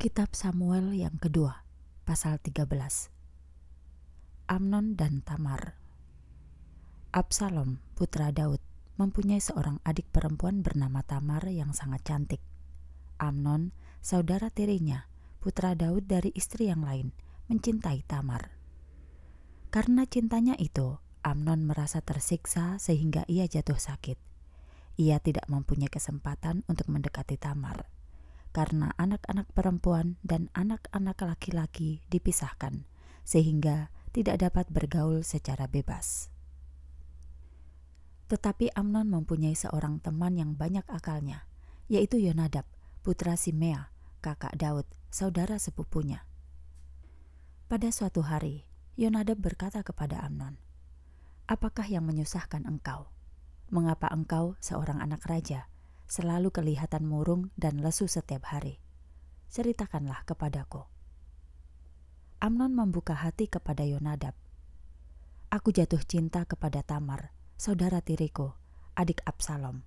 Kitab Samuel yang kedua, pasal 13. Amnon dan Tamar. Absalom, putra Daud, mempunyai seorang adik perempuan bernama Tamar yang sangat cantik. Amnon, saudara tirinya, putra Daud dari istri yang lain, mencintai Tamar. Karena cintanya itu, Amnon merasa tersiksa sehingga ia jatuh sakit. Ia tidak mempunyai kesempatan untuk mendekati Tamar karena anak-anak perempuan dan anak-anak laki-laki dipisahkan, sehingga tidak dapat bergaul secara bebas. Tetapi Amnon mempunyai seorang teman yang banyak akalnya, yaitu Yonadab, putra Simea, kakak Daud, saudara sepupunya. Pada suatu hari, Yonadab berkata kepada Amnon, "Apakah yang menyusahkan engkau? Mengapa engkau seorang anak raja?" selalu kelihatan murung dan lesu setiap hari. Ceritakanlah kepadaku. Amnon membuka hati kepada Yonadab. Aku jatuh cinta kepada Tamar, saudara tiriku, adik Absalom.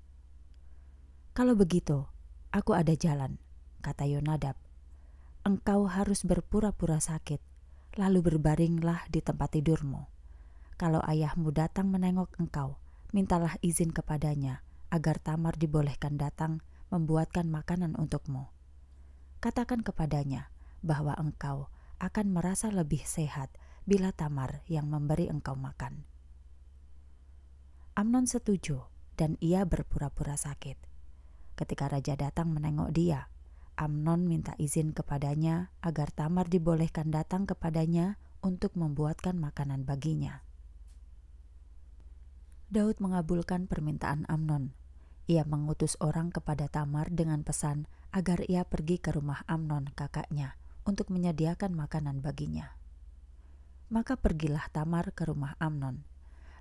Kalau begitu, aku ada jalan, kata Yonadab. Engkau harus berpura-pura sakit, lalu berbaringlah di tempat tidurmu. Kalau ayahmu datang menengok engkau, mintalah izin kepadanya agar Tamar dibolehkan datang membuatkan makanan untukmu. Katakan kepadanya bahwa engkau akan merasa lebih sehat bila Tamar yang memberi engkau makan. Amnon setuju dan ia berpura-pura sakit. Ketika raja datang menengok dia, Amnon minta izin kepadanya agar Tamar dibolehkan datang kepadanya untuk membuatkan makanan baginya. Daud mengabulkan permintaan Amnon ia mengutus orang kepada Tamar dengan pesan agar ia pergi ke rumah Amnon kakaknya untuk menyediakan makanan baginya. Maka pergilah Tamar ke rumah Amnon.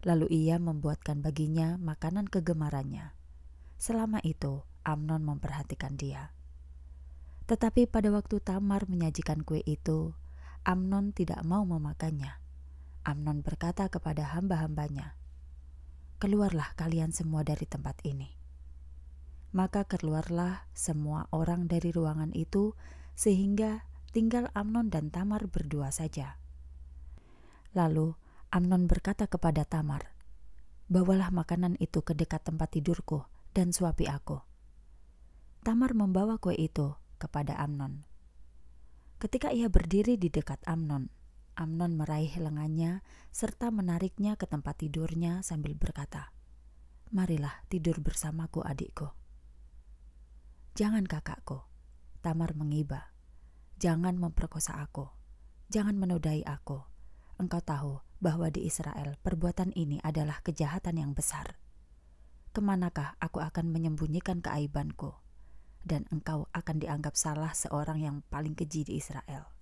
Lalu ia membuatkan baginya makanan kegemarannya. Selama itu, Amnon memperhatikan dia. Tetapi pada waktu Tamar menyajikan kue itu, Amnon tidak mau memakannya. Amnon berkata kepada hamba-hambanya, "Keluarlah kalian semua dari tempat ini." maka keluarlah semua orang dari ruangan itu sehingga tinggal Amnon dan Tamar berdua saja. Lalu Amnon berkata kepada Tamar, "Bawalah makanan itu ke dekat tempat tidurku dan suapi aku." Tamar membawa kue itu kepada Amnon. Ketika ia berdiri di dekat Amnon, Amnon meraih lengannya serta menariknya ke tempat tidurnya sambil berkata, "Marilah tidur bersamaku, adikku." Jangan kakakku. Tamar mengiba. Jangan memperkosa aku. Jangan menodai aku. Engkau tahu bahwa di Israel perbuatan ini adalah kejahatan yang besar. Kemanakah aku akan menyembunyikan keaibanku? Dan engkau akan dianggap salah seorang yang paling keji di Israel.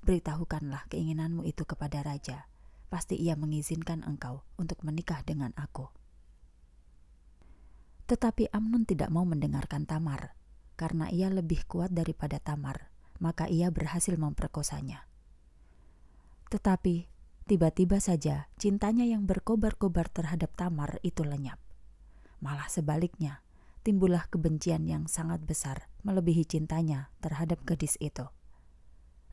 Beritahukanlah keinginanmu itu kepada raja. Pasti ia mengizinkan engkau untuk menikah dengan aku. Tetapi Amnon tidak mau mendengarkan Tamar karena ia lebih kuat daripada Tamar, maka ia berhasil memperkosanya. Tetapi, tiba-tiba saja cintanya yang berkobar-kobar terhadap Tamar itu lenyap. Malah sebaliknya, timbullah kebencian yang sangat besar melebihi cintanya terhadap gadis itu.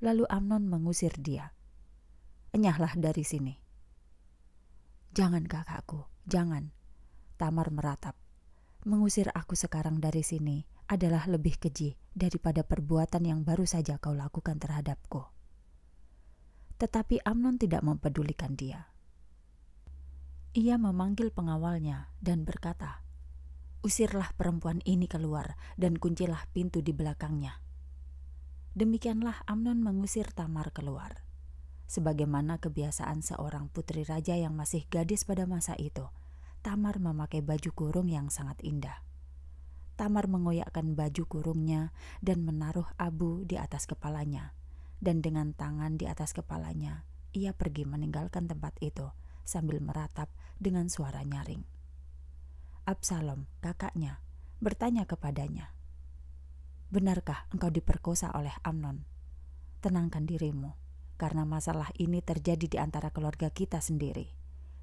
Lalu Amnon mengusir dia. Enyahlah dari sini. Jangan kakakku, jangan. Tamar meratap. Mengusir aku sekarang dari sini adalah lebih keji daripada perbuatan yang baru saja kau lakukan terhadapku. Tetapi Amnon tidak mempedulikan dia. Ia memanggil pengawalnya dan berkata, "Usirlah perempuan ini keluar dan kuncilah pintu di belakangnya." Demikianlah Amnon mengusir Tamar keluar. Sebagaimana kebiasaan seorang putri raja yang masih gadis pada masa itu, Tamar memakai baju kurung yang sangat indah. Tamar mengoyakkan baju kurungnya dan menaruh abu di atas kepalanya. Dan dengan tangan di atas kepalanya, ia pergi meninggalkan tempat itu sambil meratap dengan suara nyaring. Absalom, kakaknya, bertanya kepadanya, "Benarkah engkau diperkosa oleh Amnon? Tenangkan dirimu, karena masalah ini terjadi di antara keluarga kita sendiri.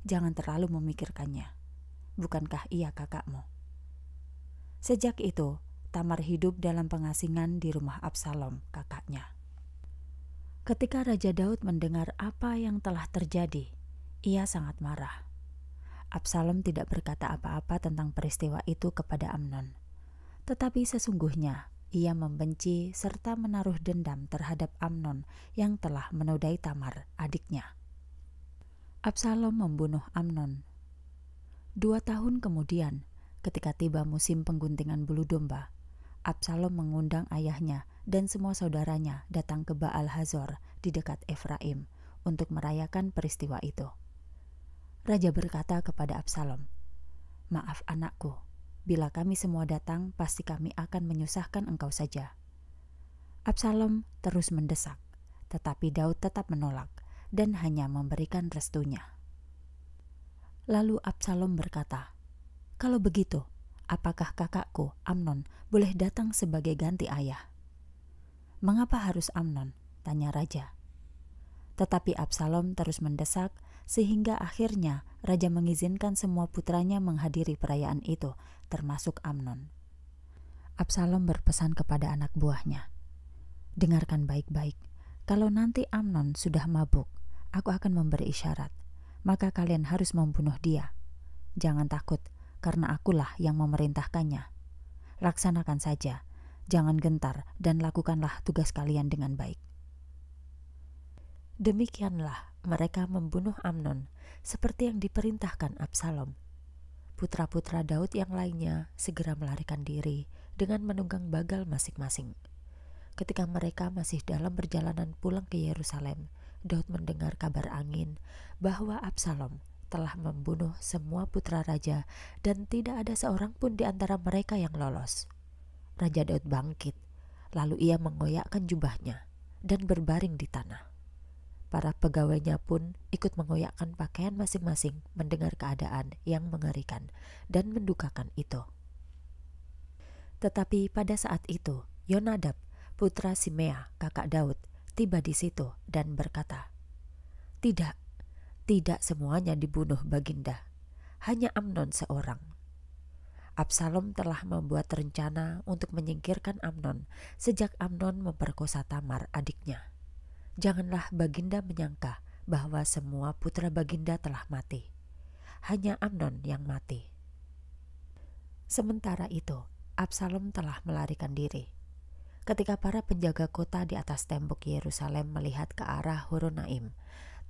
Jangan terlalu memikirkannya. Bukankah ia kakakmu?" Sejak itu, Tamar hidup dalam pengasingan di rumah Absalom, kakaknya. Ketika Raja Daud mendengar apa yang telah terjadi, ia sangat marah. Absalom tidak berkata apa-apa tentang peristiwa itu kepada Amnon, tetapi sesungguhnya ia membenci serta menaruh dendam terhadap Amnon yang telah menodai Tamar, adiknya. Absalom membunuh Amnon. Dua tahun kemudian, Ketika tiba musim pengguntingan bulu domba, Absalom mengundang ayahnya dan semua saudaranya datang ke Baal Hazor di dekat Efraim untuk merayakan peristiwa itu. Raja berkata kepada Absalom, "Maaf, anakku, bila kami semua datang, pasti kami akan menyusahkan engkau saja." Absalom terus mendesak, tetapi Daud tetap menolak dan hanya memberikan restunya. Lalu Absalom berkata, kalau begitu, apakah kakakku, Amnon, boleh datang sebagai ganti ayah? Mengapa harus Amnon? tanya raja. Tetapi Absalom terus mendesak, sehingga akhirnya raja mengizinkan semua putranya menghadiri perayaan itu, termasuk Amnon. Absalom berpesan kepada anak buahnya, "Dengarkan baik-baik. Kalau nanti Amnon sudah mabuk, aku akan memberi isyarat, maka kalian harus membunuh dia. Jangan takut, karena akulah yang memerintahkannya. Laksanakan saja, jangan gentar dan lakukanlah tugas kalian dengan baik. Demikianlah mereka membunuh Amnon seperti yang diperintahkan Absalom. Putra-putra Daud yang lainnya segera melarikan diri dengan menunggang bagal masing-masing. Ketika mereka masih dalam perjalanan pulang ke Yerusalem, Daud mendengar kabar angin bahwa Absalom telah membunuh semua putra raja dan tidak ada seorang pun di antara mereka yang lolos. Raja Daud bangkit, lalu ia mengoyakkan jubahnya dan berbaring di tanah. Para pegawainya pun ikut mengoyakkan pakaian masing-masing mendengar keadaan yang mengerikan dan mendukakan itu. Tetapi pada saat itu, Yonadab, putra Simea, kakak Daud, tiba di situ dan berkata, Tidak, tidak semuanya dibunuh Baginda, hanya Amnon seorang. Absalom telah membuat rencana untuk menyingkirkan Amnon sejak Amnon memperkosa Tamar adiknya. Janganlah Baginda menyangka bahwa semua putra Baginda telah mati. Hanya Amnon yang mati. Sementara itu, Absalom telah melarikan diri. Ketika para penjaga kota di atas tembok Yerusalem melihat ke arah Horonaim,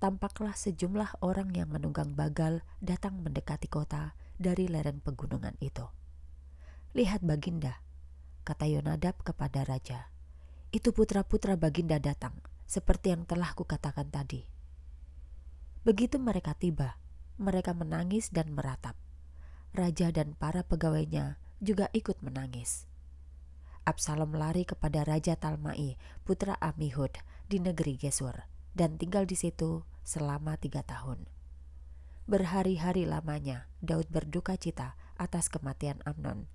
tampaklah sejumlah orang yang menunggang bagal datang mendekati kota dari lereng pegunungan itu. Lihat Baginda, kata Yonadab kepada Raja. Itu putra-putra Baginda datang, seperti yang telah kukatakan tadi. Begitu mereka tiba, mereka menangis dan meratap. Raja dan para pegawainya juga ikut menangis. Absalom lari kepada Raja Talmai, putra Amihud, di negeri Gesur dan tinggal di situ selama tiga tahun. Berhari-hari lamanya, Daud berduka cita atas kematian Amnon.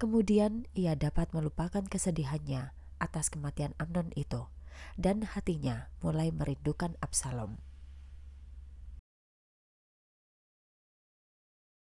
Kemudian ia dapat melupakan kesedihannya atas kematian Amnon itu, dan hatinya mulai merindukan Absalom.